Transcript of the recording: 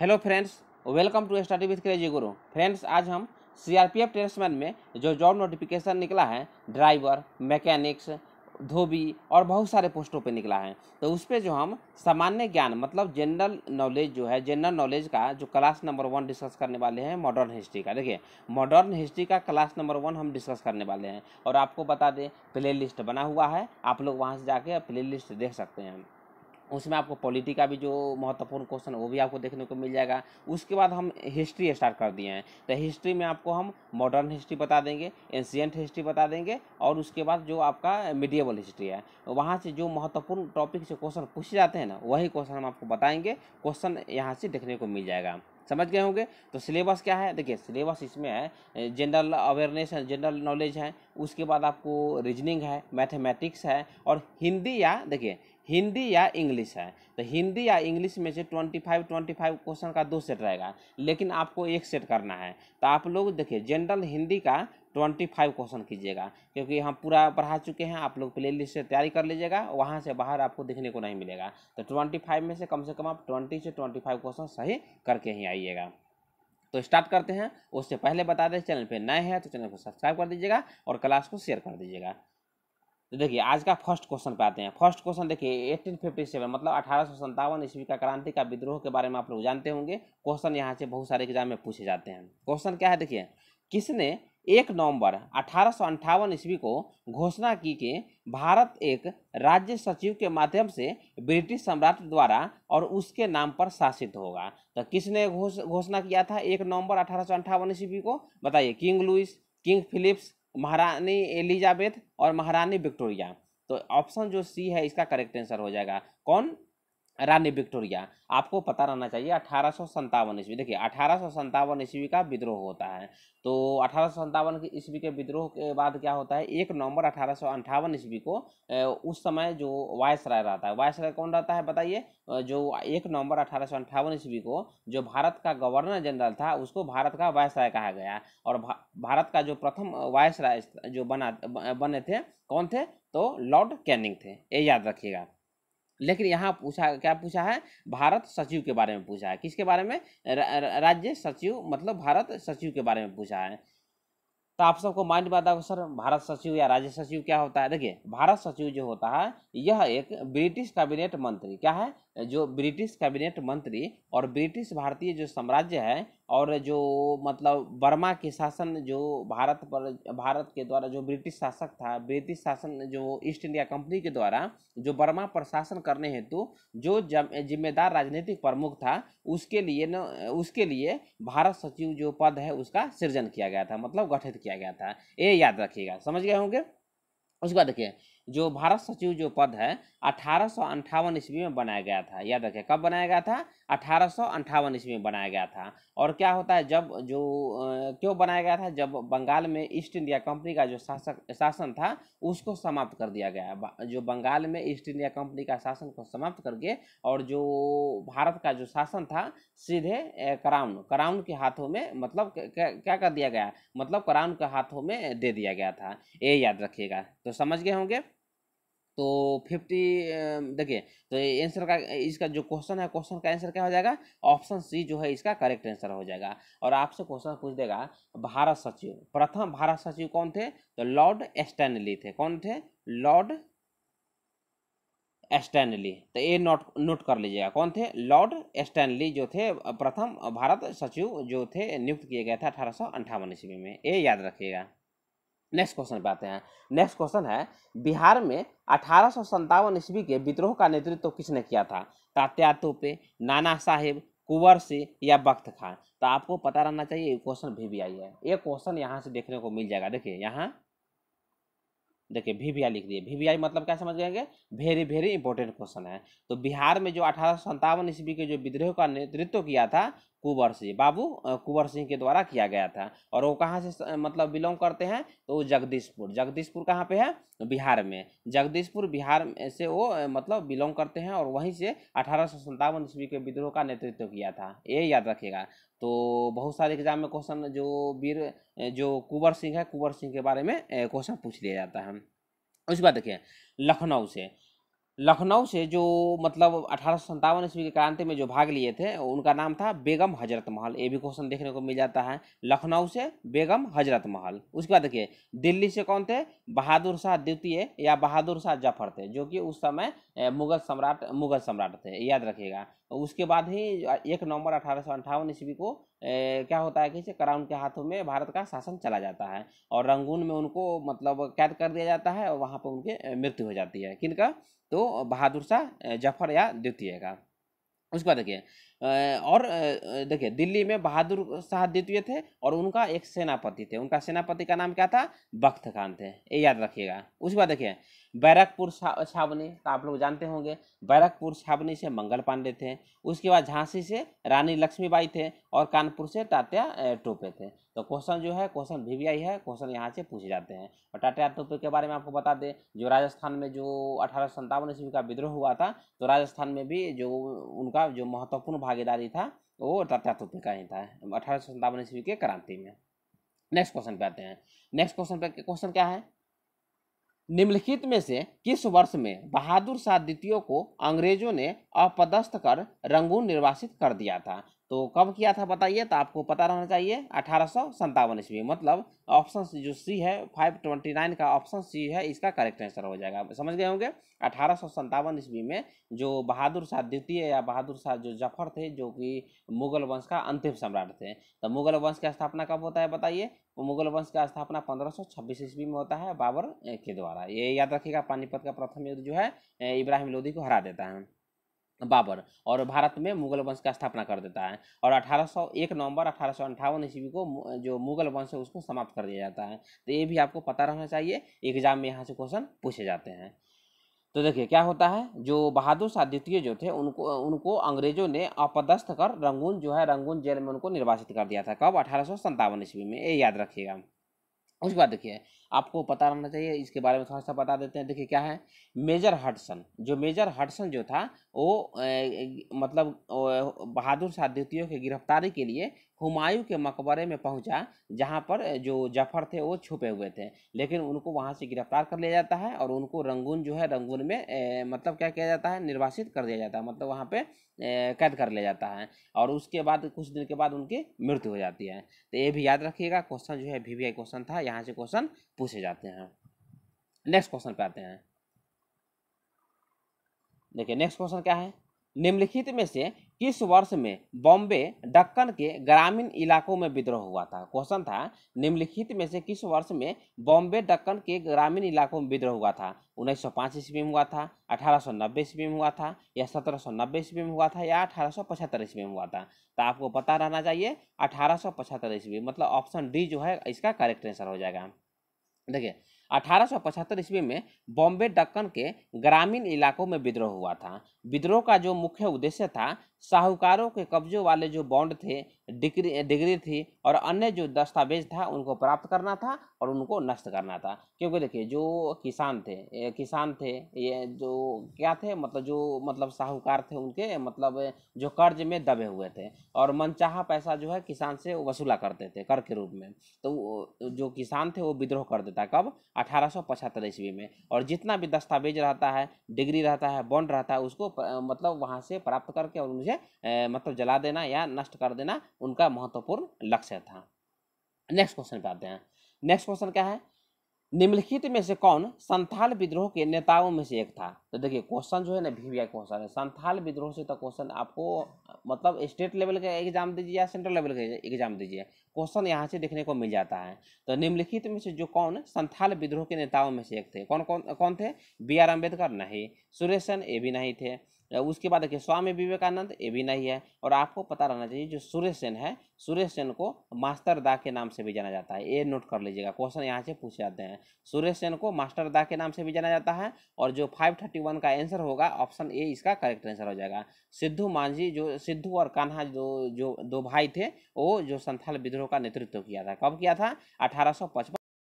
hello friends welcome to study with crazy guru friends आज हम CRPF tradesman में जो जॉब नोटिफिकेशन निकला है ड्राइवर मैकेनिक्स धोबी और बहुत सारे पोस्टों पे निकला है तो उस पर जो हम सामान्य ज्ञान मतलब जनरल नॉलेज जो है जनरल नॉलेज का जो क्लास नंबर वन डिस्कस करने वाले हैं मॉडर्न हिस्ट्री का देखिए मॉडर्न हिस्ट्री का क्लास नंबर वन हम डिस्कस करने वाले हैं और आपको बता दें प्ले लिस्ट बना हुआ है आप लोग वहाँ से जाके प्ले लिस्ट देख सकते हैं उसमें आपको पॉलिटी का भी जो महत्वपूर्ण क्वेश्चन वो भी आपको देखने को मिल जाएगा उसके बाद हम हिस्ट्री स्टार्ट कर दिए हैं तो हिस्ट्री में आपको हम मॉडर्न हिस्ट्री बता देंगे एंशियंट हिस्ट्री बता देंगे और उसके बाद जो आपका मीडियबल हिस्ट्री है वहाँ से जो महत्वपूर्ण टॉपिक से क्वेश्चन पूछे जाते हैं ना वही क्वेश्चन हम आपको बताएंगे क्वेश्चन यहाँ से देखने को मिल जाएगा समझ गए होंगे तो सिलेबस क्या है देखिए सिलेबस इसमें है जनरल अवेयरनेस है जनरल नॉलेज है उसके बाद आपको रीजनिंग है मैथमेटिक्स है और हिंदी या देखिए हिंदी या इंग्लिश है तो हिंदी या इंग्लिश में से twenty five twenty five question का दो सेट रहेगा लेकिन आपको एक सेट करना है तो आप लोग देखिए जनरल हिंदी का ट्वेंटी फाइव क्वेश्चन कीजिएगा क्योंकि हम पूरा पढ़ा चुके हैं आप लोग प्ले लिस्ट से तैयारी कर लीजिएगा वहाँ से बाहर आपको देखने को नहीं मिलेगा तो ट्वेंटी फाइव में से कम से कम आप ट्वेंटी से ट्वेंटी फाइव क्वेश्चन सही करके ही आइएगा तो स्टार्ट करते हैं उससे पहले बता दें चैनल पर नए हैं तो चैनल को सब्सक्राइब कर दीजिएगा और क्लास को शेयर कर दीजिएगा तो देखिए आज का फर्स्ट क्वेश्चन पे आते हैं फर्स्ट क्वेश्चन देखिए फिफ्टी सेवन मतलब अठारह सौ ईस्वी का क्रांति का विद्रोह के बारे में आप लोग जानते होंगे क्वेश्चन यहाँ से बहुत सारे एग्जाम में पूछे जाते हैं क्वेश्चन क्या है देखिए किसने एक नवंबर अठारह ईस्वी को घोषणा की कि भारत एक राज्य सचिव के माध्यम से ब्रिटिश सम्राट द्वारा और उसके नाम पर शासित होगा तो किसने घोष घोषणा किया था एक नवंबर अठारह ईस्वी को बताइए किंग लुइस किंग फिलिप्स महारानी एलिजाबेथ और महारानी विक्टोरिया तो ऑप्शन जो सी है इसका करेक्ट आंसर हो जाएगा कौन रानी विक्टोरिया आपको पता रहना चाहिए अठारह सौ संतावन ईस्वी देखिए अठारह सौ संतावन ईस्वी का विद्रोह होता है तो अठारह सौ संतावन ईस्वी के विद्रोह के बाद क्या होता है एक नवंबर अठारह सौ अंठावन ईस्वी को उस समय जो वायसराय रहता है वायसराय कौन रहता है बताइए जो एक नवंबर अठारह सौ अंठावन ईस्वी को जो भारत का गवर्नर जनरल था उसको भारत का वायसराय कहा गया और भा, भारत का जो प्रथम वायसराय जो बना बने थे कौन थे तो लॉर्ड कैनिंग थे ये याद रखिएगा लेकिन यहाँ पूछा क्या पूछा है भारत सचिव के बारे में पूछा है किसके बारे में राज्य सचिव मतलब भारत सचिव के बारे में पूछा है तो आप सबको माइंड बात होगा सर भारत सचिव या राज्य सचिव क्या होता है देखिए भारत सचिव जो होता है यह एक ब्रिटिश कैबिनेट मंत्री क्या है जो ब्रिटिश कैबिनेट मंत्री और ब्रिटिश भारतीय जो साम्राज्य है और जो मतलब बर्मा के शासन जो भारत पर भारत के द्वारा जो ब्रिटिश शासक था ब्रिटिश शासन जो ईस्ट इंडिया कंपनी के द्वारा जो बर्मा पर शासन करने हेतु जो जिम्मेदार राजनीतिक प्रमुख था उसके लिए न उसके लिए भारत सचिव जो पद है उसका सृजन किया गया था मतलब गठित किया गया था ये याद रखिएगा समझ गए होंगे उसके बाद देखिए जो भारत सचिव जो पद है अठारह ईस्वी में बनाया गया था याद रखिए कब बनाया गया था अठारह ईस्वी में बनाया गया था और क्या होता है जब जो क्यों बनाया गया था जब बंगाल में ईस्ट इंडिया कंपनी का जो शासक शासन था उसको समाप्त कर दिया गया जो बंगाल में ईस्ट इंडिया कंपनी का शासन को समाप्त करके और जो भारत का जो शासन था सीधे कराउन कराउन के हाथों में मतलब क्या कर दिया गया मतलब कराउन के हाथों में दे दिया गया था ये याद रखिएगा तो समझ गए होंगे तो फिफ्टी देखिए तो आंसर का इसका जो क्वेश्चन है क्वेश्चन का आंसर क्या हो जाएगा ऑप्शन सी जो है इसका करेक्ट आंसर हो जाएगा और आपसे क्वेश्चन पूछ देगा भारत सचिव प्रथम भारत सचिव कौन थे तो लॉर्ड स्टैनली थे कौन थे लॉर्ड स्टैनली तो ये नोट नोट कर लीजिएगा कौन थे लॉर्ड स्टैनली जो थे प्रथम भारत सचिव जो थे नियुक्त किए गए थे अठारह सौ ईस्वी में ये याद रखिएगा नेक्स्ट क्वेश्चन पे आते हैं नेक्स्ट क्वेश्चन है बिहार में अठारह ईस्वी के विद्रोह का नेतृत्व तो किसने किया था तात्या तोपे नाना साहेब कुंवर सिंह या बख्त खान तो आपको पता रहना चाहिए क्वेश्चन भी वी आई है ये क्वेश्चन यहाँ से देखने को मिल जाएगा देखिए यहाँ देखिए भी वी लिख दिए भी वी मतलब क्या समझ गएंगे वेरी वेरी इंपॉर्टेंट क्वेश्चन है तो बिहार में जो अठारह सौ ईस्वी के जो विद्रोह का नेतृत्व किया था कुंवर सिंह बाबू कुंवर सिंह के द्वारा किया गया था और वो कहाँ से मतलब बिलोंग करते हैं तो वो जगदीशपुर जगदीशपुर कहाँ पे है बिहार में जगदीशपुर बिहार से वो मतलब बिलोंग करते हैं और वहीं से अठारह सौ सत्तावन ईस्वी के विद्रोह का नेतृत्व किया था ये याद रखिएगा तो बहुत सारे एग्जाम में क्वेश्चन जो वीर जो कुंवर सिंह है कुंवर सिंह के बारे में क्वेश्चन पूछ लिया जाता है उसके बाद देखिए लखनऊ से लखनऊ से जो मतलब अठारह सौ ईस्वी की क्रांति में जो भाग लिए थे उनका नाम था बेगम हजरत महल ये भी क्वेश्चन देखने को मिल जाता है लखनऊ से बेगम हजरत महल उसके बाद देखिए दिल्ली से कौन थे बहादुर शाह द्वितीय या बहादुर शाह जफर थे जो कि उस समय मुगल सम्राट मुगल सम्राट थे याद रखिएगा उसके बाद ही एक नवंबर अठारह ईस्वी को ए, क्या होता है कि इसे कराउन के हाथों में भारत का शासन चला जाता है और रंगून में उनको मतलब कैद कर दिया जाता है और वहाँ पर उनकी मृत्यु हो जाती है किनका तो बहादुर शाह जफर या द्वितीय का उसके बाद देखिए और देखिए दिल्ली में बहादुर शाह द्वितीय थे और उनका एक सेनापति थे उनका सेनापति का नाम क्या था बख्त खान थे ये याद रखिएगा उसके बाद देखिए बैरकपुर छावनी तो आप लोग जानते होंगे बैरकपुर छावनी से मंगल पांडे थे उसके बाद झांसी से रानी लक्ष्मीबाई थे और कानपुर से तात्या टोपे थे तो क्वेश्चन जो है क्वेश्चन वी है क्वेश्चन यहाँ से पूछे जाते हैं और टाटा टोपे के बारे में आपको बता दें जो राजस्थान में जो अठारह सौ ईस्वी का विद्रोह हुआ था तो राजस्थान में भी जो उनका जो महत्वपूर्ण भागीदारी था वो टाटा टोपे का ही था अठारह सौ ईस्वी के क्रांति में नेक्स्ट क्वेश्चन पे आते हैं नेक्स्ट क्वेश्चन पे क्वेश्चन क्या है निम्नलिखित में से किस वर्ष में बहादुर शाह द्वितीय को अंग्रेजों ने अपदस्थ कर रंगून निर्वासित कर दिया था तो कब किया था बताइए तो आपको पता रहना चाहिए अठारह सौ ईस्वी मतलब ऑप्शन जो सी है फाइव ट्वेंटी नाइन का ऑप्शन सी है इसका करेक्ट आंसर हो जाएगा समझ गए होंगे अठारह सौ ईस्वी में जो बहादुर शाह द्वितीय या बहादुर शाह जो जफर थे जो कि मुगल वंश का अंतिम सम्राट थे तो मुगल वंश की स्थापना कब होता है बताइए मुगल वंश का स्थापना 1526 ईस्वी में होता है बाबर के द्वारा ये याद रखिएगा पानीपत का प्रथम युद्ध जो है इब्राहिम लोधी को हरा देता है बाबर और भारत में मुगल वंश का स्थापना कर देता है और 1801 नवंबर अठारह ईस्वी को जो मुगल वंश है उसको समाप्त कर दिया जाता है तो ये भी आपको पता रहना चाहिए एग्जाम में यहाँ से क्वेश्चन पूछे जाते हैं तो देखिए क्या होता है जो बहादुर शाह द्वितीय जो थे उनको उनको अंग्रेजों ने अपदस्थ कर रंगून जो है रंगून जेल में उनको निर्वासित कर दिया था कब अठारह ईस्वी में ये याद रखिएगा उसके बाद देखिए आपको पता रहना चाहिए इसके बारे में थोड़ा सा बता देते हैं देखिए क्या है मेजर हटसन जो मेजर हटसन जो था वो ए, मतलब बहादुर शाह द्वितीय की गिरफ्तारी के लिए हुमायूं के मकबरे में पहुंचा जहां पर जो जफर थे वो छुपे हुए थे लेकिन उनको वहां से गिरफ्तार कर लिया जाता है और उनको रंगून जो है रंगून में ए, मतलब क्या किया जाता है निर्वासित कर दिया जाता है मतलब वहां पे कैद कर लिया जाता है और उसके बाद कुछ दिन के बाद उनकी मृत्यु हो जाती है तो ये भी याद रखिएगा क्वेश्चन जो है वी क्वेश्चन था यहाँ से क्वेश्चन पूछे जाते हैं नेक्स्ट क्वेश्चन पे आते हैं देखिए नेक्स्ट क्वेश्चन क्या है निम्नलिखित में से किस वर्ष में बॉम्बे डक्कन के ग्रामीण इलाकों में विद्रोह हुआ था क्वेश्चन था निम्नलिखित में से किस वर्ष में बॉम्बे डक्कन के ग्रामीण इलाकों में विद्रोह हुआ था 1905 ईस्वी में हुआ था 1890 ईस्वी में हुआ था या 1790 ईस्वी में हुआ था या 1875 ईस्वी में हुआ था तो आपको पता रहना चाहिए अठारह ईस्वी मतलब ऑप्शन डी जो है इसका करेक्ट आंसर हो जाएगा देखिए अठारह ईस्वी में बॉम्बे डक्कन के ग्रामीण इलाकों में विद्रोह हुआ था विद्रोह का जो मुख्य उद्देश्य था साहूकारों के कब्जों वाले जो बॉन्ड थे डिग्री डिग्री थी और अन्य जो दस्तावेज था उनको प्राप्त करना था और उनको नष्ट करना था क्योंकि देखिए जो किसान थे किसान थे ये जो क्या थे मतलब जो मतलब साहूकार थे उनके मतलब जो कर्ज में दबे हुए थे और मनचाहा पैसा जो है किसान से वसूला करते थे कर के रूप में तो जो किसान थे वो विद्रोह कर देता कब अठारह सौ पचहत्तर ईस्वी में और जितना भी दस्तावेज रहता है डिग्री रहता है बॉन्ड रहता है उसको मतलब वहाँ से प्राप्त करके और उनसे मुझे मतलब जला देना या नष्ट कर देना उनका महत्वपूर्ण लक्ष्य था नेक्स्ट क्वेश्चन पे आते हैं नेक्स्ट क्वेश्चन क्या है निम्नलिखित में से कौन संथाल विद्रोह के नेताओं में से एक था तो देखिए क्वेश्चन जो है ना भी क्वेश्चन है संथाल विद्रोह से तो क्वेश्चन आपको मतलब स्टेट लेवल का एग्जाम दीजिए या सेंट्रल लेवल का एग्जाम दीजिए क्वेश्चन यहाँ से देखने को मिल जाता है तो निम्नलिखित में से जो कौन संथाल विद्रोह के नेताओं में से एक थे कौन कौन कौन थे बी आर अम्बेडकर नहीं सुरेशन सेन ये भी नहीं थे उसके बाद देखिए स्वामी विवेकानंद ये भी नहीं है और आपको पता रहना चाहिए जो सूर्य सेन है सुरेश सेन को मास्टर दा के नाम से भी जाना जाता है ये नोट कर लीजिएगा क्वेश्चन यहाँ से पूछे जाते हैं सुरेश सेन को मास्टर दा के नाम से भी जाना जाता है और जो फाइव थर्टी वन का आंसर होगा ऑप्शन ए इसका करेक्ट आंसर हो जाएगा सिद्धू मांझी जो सिद्धू और कान्हा जो जो दो भाई थे वो जो संथाल विद्रोह का नेतृत्व किया था कब किया था अठारह